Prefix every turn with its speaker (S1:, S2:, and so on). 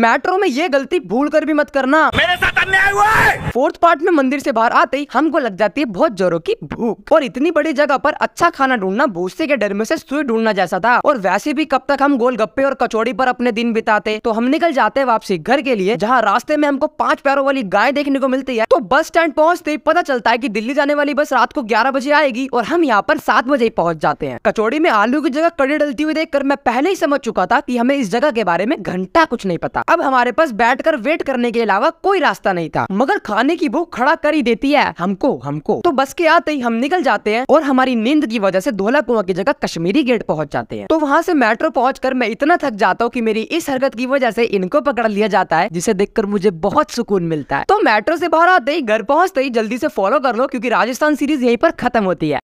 S1: metro में ये गलती भूल कर भी मत करना मेरे साथ अन्याय हुआ फोर्थ पार्ट में मंदिर से बाहर आते ही हमको लग जाती है बहुत जोरों की भूख और इतनी बड़ी जगह पर अच्छा खाना ढूंढना भूसे के डर में से सुई ढूंढना जैसा था और वैसे भी कब तक हम गोलगप्पे और कचौड़ी पर अपने दिन बिताते तो हम निकल जाते हैं वापसी घर के लिए जहाँ रास्ते में हमको पांच पैरों वाली गाय देखने को मिलती है तो बस स्टैंड पहुँचते ही पता चलता है की दिल्ली जाने वाली बस रात को ग्यारह बजे आएगी और हम यहाँ पर सात बजे ही पहुँच जाते हैं कचौड़ी में आलू की जगह कड़ी डलती हुई देखकर मैं पहले ही समझ चुका था की हमें इस जगह के बारे में घंटा कुछ नहीं पता अब हमारे पास बैठ कर वेट करने के अलावा कोई रास्ता नहीं था मगर खाने खाने की भूख खड़ा कर ही देती है हमको हमको तो बस के आते ही हम निकल जाते हैं और हमारी नींद की वजह से धोला कुआ की जगह कश्मीरी गेट पहुंच जाते हैं तो वहाँ से मेट्रो पहुँच कर मैं इतना थक जाता हूँ की मेरी इस हरकत की वजह से इनको पकड़ लिया जाता है जिसे देखकर मुझे बहुत सुकून मिलता है तो मेट्रो से बाहर आते ही घर पहुँचते ही जल्दी से फॉलो कर लो क्यूँकी राजस्थान सीरीज यहीं पर खत्म होती है